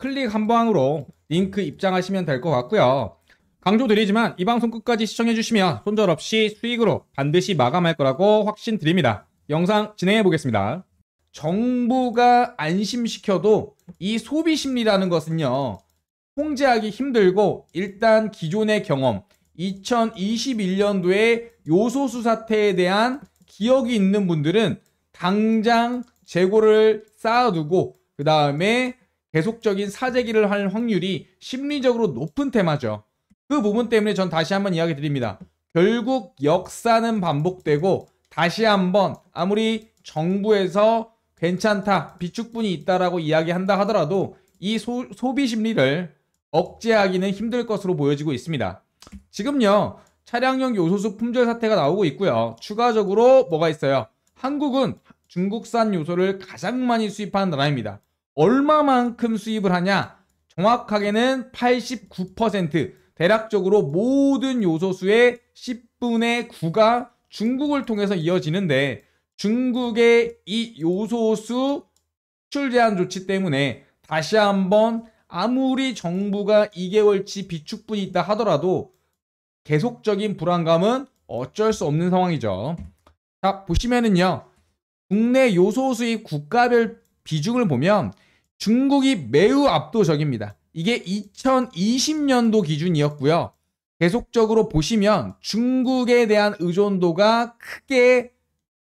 클릭 한 방으로 링크 입장하시면 될 것 같고요. 강조드리지만 이 방송 끝까지 시청해주시면 손절 없이 수익으로 반드시 마감할 거라고 확신드립니다. 영상 진행해 보겠습니다. 정부가 안심시켜도 이 소비 심리라는 것은요. 통제하기 힘들고 일단 기존의 경험 2021년도에 요소수 사태에 대한 기억이 있는 분들은 당장 재고를 쌓아두고 그 다음에 계속적인 사재기를 할 확률이 심리적으로 높은 테마죠. 그 부분 때문에 전 다시 한번 이야기 드립니다. 결국 역사는 반복되고 다시 한번 아무리 정부에서 괜찮다, 비축분이 있다라고 이야기한다 하더라도 이 소, 소비 심리를 억제하기는 힘들 것으로 보여지고 있습니다. 지금요, 차량용 요소수 품절 사태가 나오고 있고요. 추가적으로 뭐가 있어요? 한국은 중국산 요소를 가장 많이 수입하는 나라입니다. 얼마만큼 수입을 하냐? 정확하게는 89% 대략적으로 모든 요소수의 10분의 9가 중국을 통해서 이어지는데 중국의 이 요소수 수출 제한 조치 때문에 다시 한번 아무리 정부가 2개월치 비축분이 있다 하더라도 계속적인 불안감은 어쩔 수 없는 상황이죠. 자, 보시면은요. 국내 요소수입 국가별 비중을 보면 중국이 매우 압도적입니다. 이게 2020년도 기준이었고요. 계속적으로 보시면 중국에 대한 의존도가 크게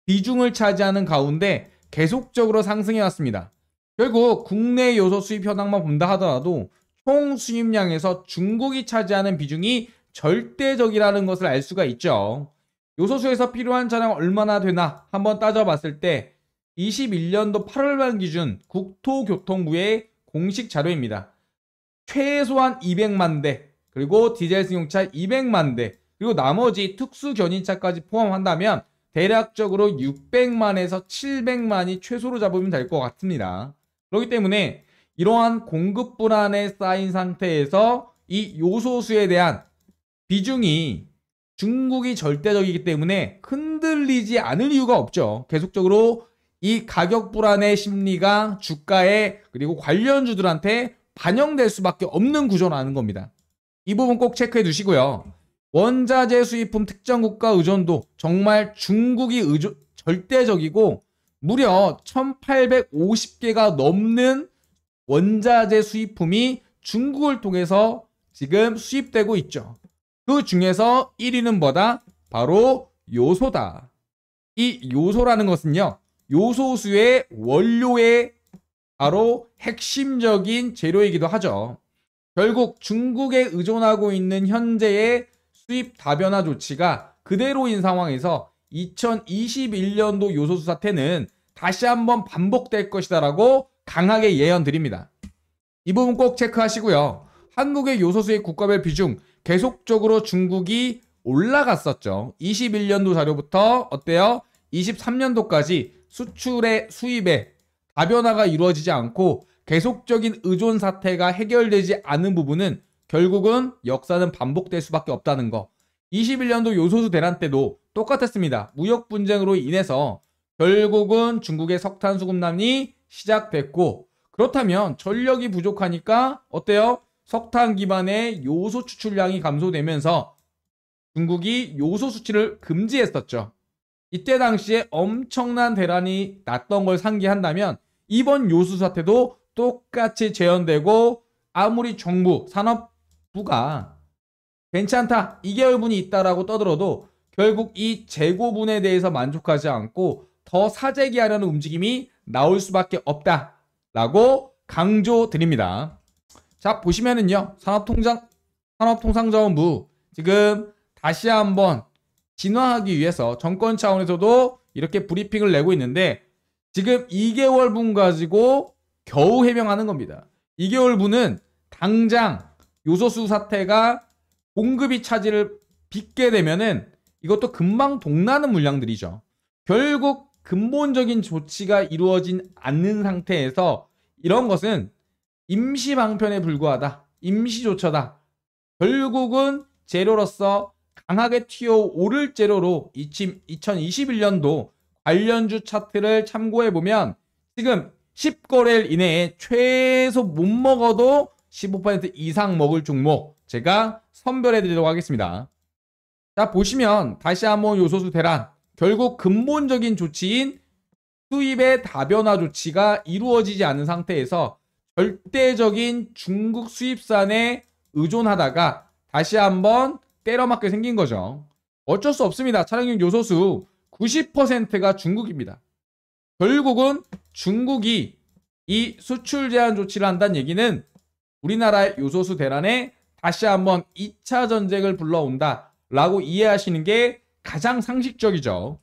비중을 차지하는 가운데 계속적으로 상승해 왔습니다. 결국 국내 요소 수입 현황만 본다 하더라도 총 수입량에서 중국이 차지하는 비중이 절대적이라는 것을 알 수가 있죠. 요소수에서 필요한 차량 얼마나 되나 한번 따져봤을 때 21년도 8월말 기준 국토교통부의 공식 자료입니다. 최소한 200만 대, 그리고 디젤 승용차 200만 대, 그리고 나머지 특수 견인차까지 포함한다면 대략적으로 600만에서 700만이 최소로 잡으면 될 것 같습니다. 그렇기 때문에 이러한 공급 불안에 쌓인 상태에서 이 요소수에 대한 비중이 중국이 절대적이기 때문에 흔들리지 않을 이유가 없죠. 계속적으로 이 가격 불안의 심리가 주가에 그리고 관련주들한테 반영될 수밖에 없는 구조라는 겁니다. 이 부분 꼭 체크해 두시고요. 원자재 수입품 특정 국가 의존도 정말 중국이 의존, 절대적이고 무려 1850개가 넘는 원자재 수입품이 중국을 통해서 지금 수입되고 있죠. 그 중에서 1위는 뭐다? 바로 요소다. 이 요소라는 것은요. 요소수의 원료의 바로 핵심적인 재료이기도 하죠. 결국 중국에 의존하고 있는 현재의 수입 다변화 조치가 그대로인 상황에서 2021년도 요소수 사태는 다시 한번 반복될 것이다라고 강하게 예언드립니다. 이 부분 꼭 체크하시고요. 한국의 요소수의 국가별 비중 계속적으로 중국이 올라갔었죠. 21년도 자료부터 어때요? 23년도까지 수출의 수입에 다변화가 이루어지지 않고 계속적인 의존 사태가 해결되지 않은 부분은 결국은 역사는 반복될 수밖에 없다는 거. 21년도 요소수 대란 때도 똑같았습니다. 무역 분쟁으로 인해서 결국은 중국의 석탄 수급난이 시작됐고 그렇다면 전력이 부족하니까 어때요? 석탄 기반의 요소 추출량이 감소되면서 중국이 요소 수출을 금지했었죠. 이때 당시에 엄청난 대란이 났던 걸 상기한다면 이번 요수 사태도 똑같이 재현되고 아무리 정부, 산업부가 괜찮다, 2개월분이 있다라고 떠들어도 결국 이 재고분에 대해서 만족하지 않고 더 사재기 하려는 움직임이 나올 수밖에 없다라고 강조드립니다. 자, 보시면은요. 산업통장, 산업통상자원부 지금 다시 한번 진화하기 위해서 정권 차원에서도 이렇게 브리핑을 내고 있는데 지금 2개월분 가지고 겨우 해명하는 겁니다. 2개월분은 당장 요소수 사태가 공급이 차질을 빚게 되면은 이것도 금방 동나는 물량들이죠. 결국 근본적인 조치가 이루어진 않는 상태에서 이런 것은 임시 방편에 불과하다. 임시조처다. 결국은 재료로서 강하게 튀어오를 재료로 2021년도 관련주 차트를 참고해보면 지금 10거래일 이내에 최소 못 먹어도 15% 이상 먹을 종목 제가 선별해드리도록 하겠습니다. 자 보시면 다시 한번 요소수 대란 결국 근본적인 조치인 수입의 다변화 조치가 이루어지지 않은 상태에서 절대적인 중국 수입산에 의존하다가 다시 한번 때려 맞게 생긴 거죠. 어쩔 수 없습니다. 차량용 요소수 90%가 중국입니다. 결국은 중국이 이 수출 제한 조치를 한다는 얘기는 우리나라의 요소수 대란에 다시 한번 2차 전쟁을 불러온다 라고 이해하시는 게 가장 상식적이죠.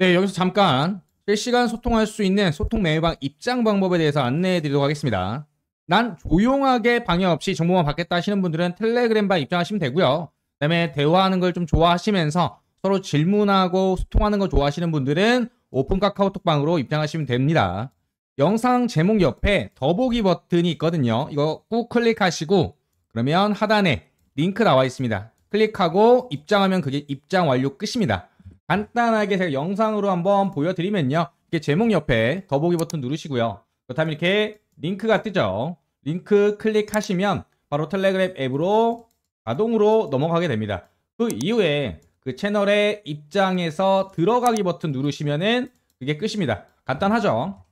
네, 여기서 잠깐 실시간 소통할 수 있는 소통 메일방 입장 방법에 대해서 안내해 드리도록 하겠습니다. 난 조용하게 방해 없이 정보만 받겠다 하시는 분들은 텔레그램 바 입장하시면 되고요. 그다음에 대화하는 걸 좀 좋아하시면서 서로 질문하고 소통하는 거 좋아하시는 분들은 오픈 카카오톡방으로 입장하시면 됩니다. 영상 제목 옆에 더보기 버튼이 있거든요. 이거 꾹 클릭하시고 그러면 하단에 링크 나와 있습니다. 클릭하고 입장하면 그게 입장 완료 끝입니다. 간단하게 제가 영상으로 한번 보여드리면요. 이게 제목 옆에 더보기 버튼 누르시고요. 그렇다면 이렇게 링크가 뜨죠. 링크 클릭하시면 바로 텔레그램 앱으로 자동으로 넘어가게 됩니다. 그 이후에 그채널의입장에서 들어가기 버튼 누르시면은 그게 끝입니다. 간단하죠?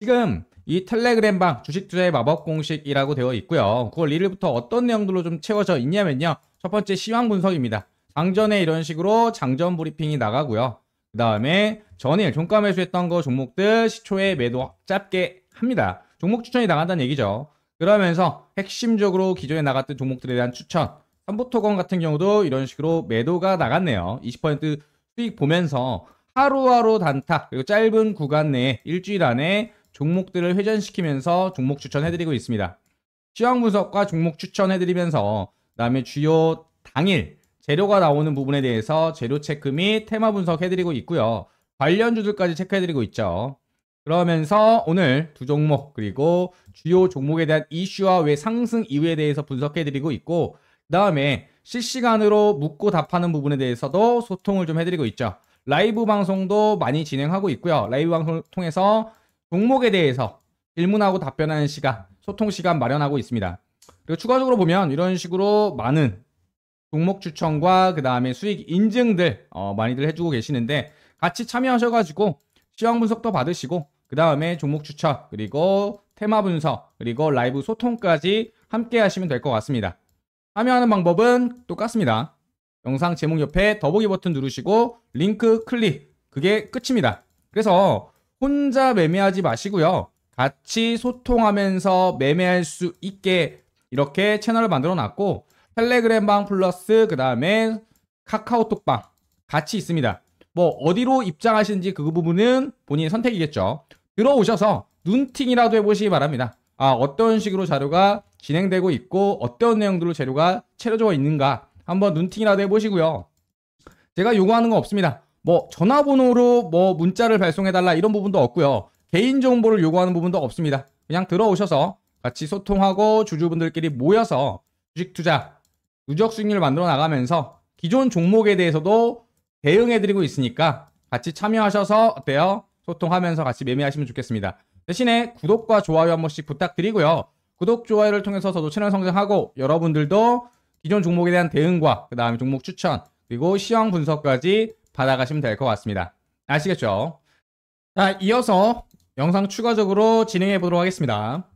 지금 이 텔레그램 방 주식투자의 마법 공식이라고 되어 있고요. 그걸 1일부터 어떤 내용들로 좀 채워져 있냐면요. 첫 번째 시황 분석입니다. 장전에 이런 식으로 장전 브리핑이 나가고요. 그 다음에 전일 종가 매수했던 거 종목들 시초에 매도 짧게 합니다. 종목 추천이 나간다는 얘기죠. 그러면서 핵심적으로 기존에 나갔던 종목들에 대한 추천 삼보토건 같은 경우도 이런 식으로 매도가 나갔네요. 20% 수익 보면서 하루하루 단타 그리고 짧은 구간 내에 일주일 안에 종목들을 회전시키면서 종목 추천해드리고 있습니다. 시황 분석과 종목 추천해드리면서 그다음에 주요 당일 재료가 나오는 부분에 대해서 재료 체크 및 테마 분석해드리고 있고요. 관련주들까지 체크해드리고 있죠. 그러면서 오늘 두 종목 그리고 주요 종목에 대한 이슈와 왜 상승 이유에 대해서 분석해드리고 있고 그 다음에 실시간으로 묻고 답하는 부분에 대해서도 소통을 좀 해드리고 있죠. 라이브 방송도 많이 진행하고 있고요. 라이브 방송을 통해서 종목에 대해서 질문하고 답변하는 시간, 소통 시간 마련하고 있습니다. 그리고 추가적으로 보면 이런 식으로 많은 종목 추천과 그 다음에 수익 인증들 어, 많이들 해주고 계시는데 같이 참여하셔가지고 시황 분석도 받으시고 그 다음에 종목 추천, 그리고 테마 분석, 그리고 라이브 소통까지 함께 하시면 될 것 같습니다. 참여하는 방법은 똑같습니다. 영상 제목 옆에 더보기 버튼 누르시고 링크 클릭, 그게 끝입니다. 그래서 혼자 매매하지 마시고요. 같이 소통하면서 매매할 수 있게 이렇게 채널을 만들어 놨고 텔레그램방 플러스 그 다음에 카카오톡방 같이 있습니다. 뭐 어디로 입장하시는지 그 부분은 본인 의 선택이겠죠. 들어오셔서 눈팅이라도 해보시기 바랍니다. 아, 어떤 식으로 자료가 진행되고 있고 어떤 내용들로 재료가 채려져 있는가 한번 눈팅이라도 해보시고요. 제가 요구하는 건 없습니다. 뭐 전화번호로 뭐 문자를 발송해달라 이런 부분도 없고요. 개인정보를 요구하는 부분도 없습니다. 그냥 들어오셔서 같이 소통하고 주주분들끼리 모여서 주식 투자, 누적 수익률 만들어 나가면서 기존 종목에 대해서도 대응해드리고 있으니까 같이 참여하셔서 어때요? 소통하면서 같이 매매하시면 좋겠습니다. 대신에 구독과 좋아요 한 번씩 부탁드리고요. 구독, 좋아요를 통해서 저도 채널 성장하고 여러분들도 기존 종목에 대한 대응과 그 다음에 종목 추천 그리고 시황 분석까지 받아가시면 될 것 같습니다. 아시겠죠? 자, 이어서 영상 추가적으로 진행해 보도록 하겠습니다.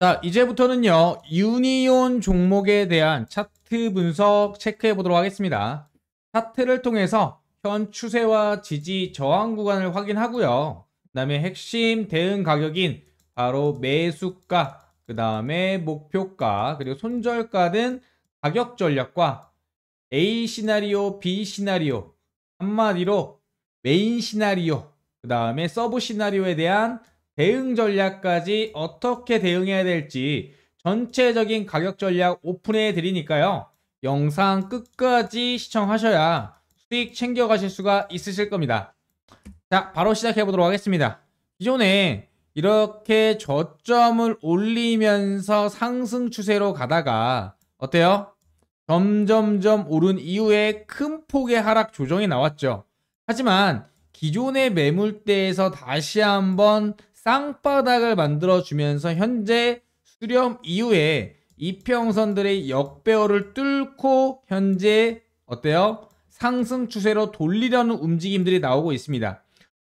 자, 이제부터는요. 유니온 종목에 대한 차트 분석 체크해 보도록 하겠습니다. 차트를 통해서 현 추세와 지지 저항 구간을 확인하고요. 그 다음에 핵심 대응 가격인 바로 매수가, 그 다음에 목표가, 그리고 손절가는 가격 전략과 A 시나리오, B 시나리오, 한마디로 메인 시나리오, 그 다음에 서브 시나리오에 대한 대응 전략까지 어떻게 대응해야 될지 전체적인 가격 전략 오픈해 드리니까요. 영상 끝까지 시청하셔야 수익 챙겨가실 수가 있으실 겁니다. 자, 바로 시작해 보도록 하겠습니다. 기존에 이렇게 저점을 올리면서 상승 추세로 가다가 어때요? 점점점 오른 이후에 큰 폭의 하락 조정이 나왔죠. 하지만 기존의 매물대에서 다시 한번 쌍바닥을 만들어주면서 현재 수렴 이후에 이평선들의 역배열을 뚫고 현재 어때요? 상승 추세로 돌리려는 움직임들이 나오고 있습니다.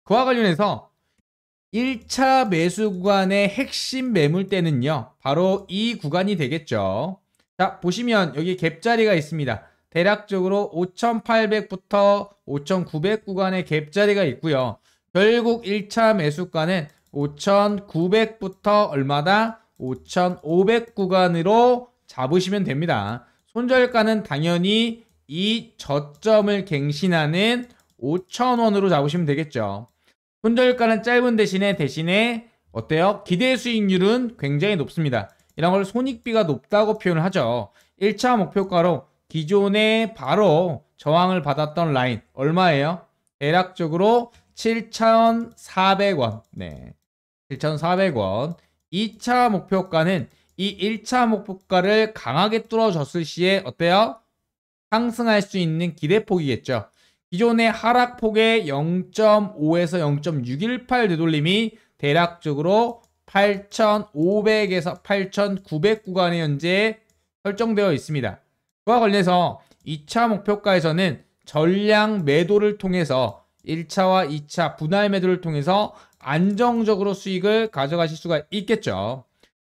그와 관련해서 1차 매수 구간의 핵심 매물대는요. 바로 이 구간이 되겠죠. 자, 보시면 여기 갭자리가 있습니다. 대략적으로 5,800부터 5,900 구간의 갭자리가 있고요. 결국 1차 매수가는 5,900부터 얼마다? 5,500 구간으로 잡으시면 됩니다. 손절가는 당연히 이 저점을 갱신하는 5천원으로 잡으시면 되겠죠. 손절가는 짧은 대신에 대신에 어때요? 기대 수익률은 굉장히 높습니다. 이런 걸 손익비가 높다고 표현을 하죠. 1차 목표가로 기존에 바로 저항을 받았던 라인 얼마예요? 대략적으로 7,400원. 네. 7,400원. 2차 목표가는 이 1차 목표가를 강하게 뚫어줬을 시에 어때요? 상승할 수 있는 기대폭이겠죠. 기존의 하락폭의 0.5에서 0.618 되돌림이 대략적으로 8,500에서 8,900 구간에 현재 설정되어 있습니다. 그와 관련해서 2차 목표가에서는 전량 매도를 통해서 1차와 2차 분할 매도를 통해서 안정적으로 수익을 가져가실 수가 있겠죠.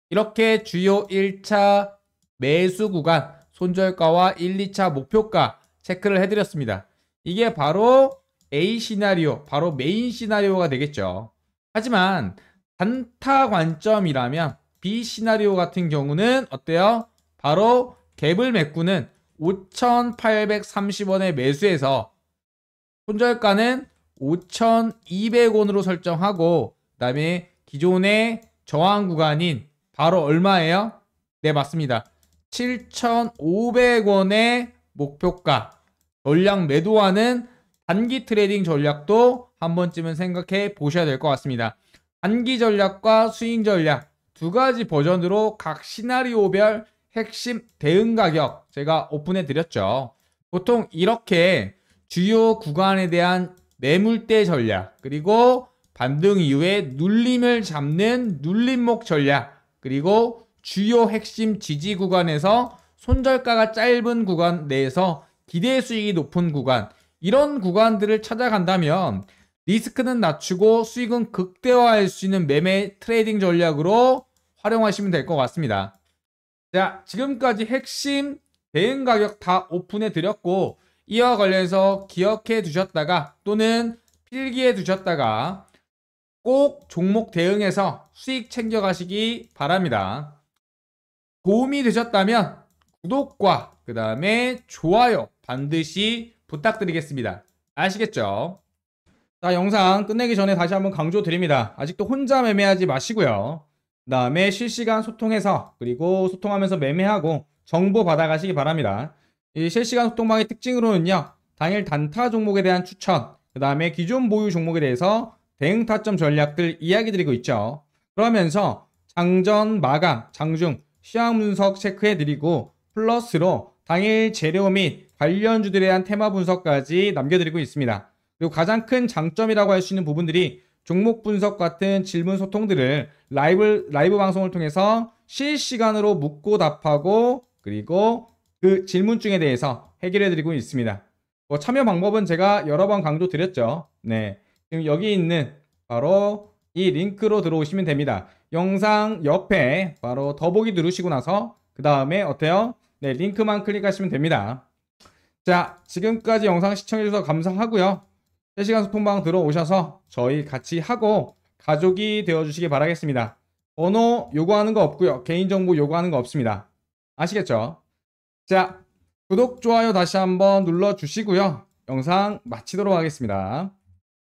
이렇게 주요 1차 매수 구간 손절가와 1, 2차 목표가 체크를 해드렸습니다. 이게 바로 A 시나리오, 바로 메인 시나리오가 되겠죠. 하지만 단타 관점이라면 B 시나리오 같은 경우는 어때요? 바로 갭을 메꾸는 5,830원에 매수해서 손절가는 5,200원으로 설정하고 그 다음에 기존의 저항 구간인 바로 얼마예요? 네 맞습니다. 7,500원의 목표가 전략 매도하는 단기 트레이딩 전략도 한 번쯤은 생각해 보셔야 될 것 같습니다. 단기 전략과 수익 전략 두 가지 버전으로 각 시나리오별 핵심 대응 가격 제가 오픈해 드렸죠. 보통 이렇게 주요 구간에 대한 매물대 전략 그리고 반등 이후에 눌림을 잡는 눌림목 전략 그리고 주요 핵심 지지 구간에서 손절가가 짧은 구간 내에서 기대 수익이 높은 구간 이런 구간들을 찾아간다면 리스크는 낮추고 수익은 극대화할 수 있는 매매 트레이딩 전략으로 활용하시면 될 것 같습니다. 자, 지금까지 핵심 대응 가격 다 오픈해 드렸고 이와 관련해서 기억해 두셨다가 또는 필기해 두셨다가 꼭 종목 대응해서 수익 챙겨 가시기 바랍니다. 도움이 되셨다면 구독과 그 다음에 좋아요 반드시 부탁드리겠습니다. 아시겠죠? 자 영상 끝내기 전에 다시 한번 강조드립니다. 아직도 혼자 매매하지 마시고요. 그 다음에 실시간 소통해서 그리고 소통하면서 매매하고 정보 받아가시기 바랍니다. 이 실시간 소통방의 특징으로는요. 당일 단타 종목에 대한 추천, 그 다음에 기존 보유 종목에 대해서 대응 타점 전략들 이야기 드리고 있죠. 그러면서 장전, 마감, 장중 시황 분석 체크해 드리고 플러스로 당일 재료 및 관련주들에 대한 테마 분석까지 남겨드리고 있습니다. 그리고 가장 큰 장점이라고 할 수 있는 부분들이 종목 분석 같은 질문 소통들을 라이브, 라이브 방송을 통해서 실시간으로 묻고 답하고 그리고 그질문중에 대해서 해결해 드리고 있습니다. 뭐 참여 방법은 제가 여러 번 강조 드렸죠. 네. 지금 여기 있는 바로 이 링크로 들어오시면 됩니다. 영상 옆에 바로 더보기 누르시고 나서 그 다음에 어때요? 네 링크만 클릭하시면 됩니다 자 지금까지 영상 시청해주셔서 감사하고요 3시간 소통방 들어오셔서 저희 같이 하고 가족이 되어주시기 바라겠습니다 번호 요구하는 거 없고요 개인정보 요구하는 거 없습니다 아시겠죠? 자 구독, 좋아요 다시 한번 눌러주시고요 영상 마치도록 하겠습니다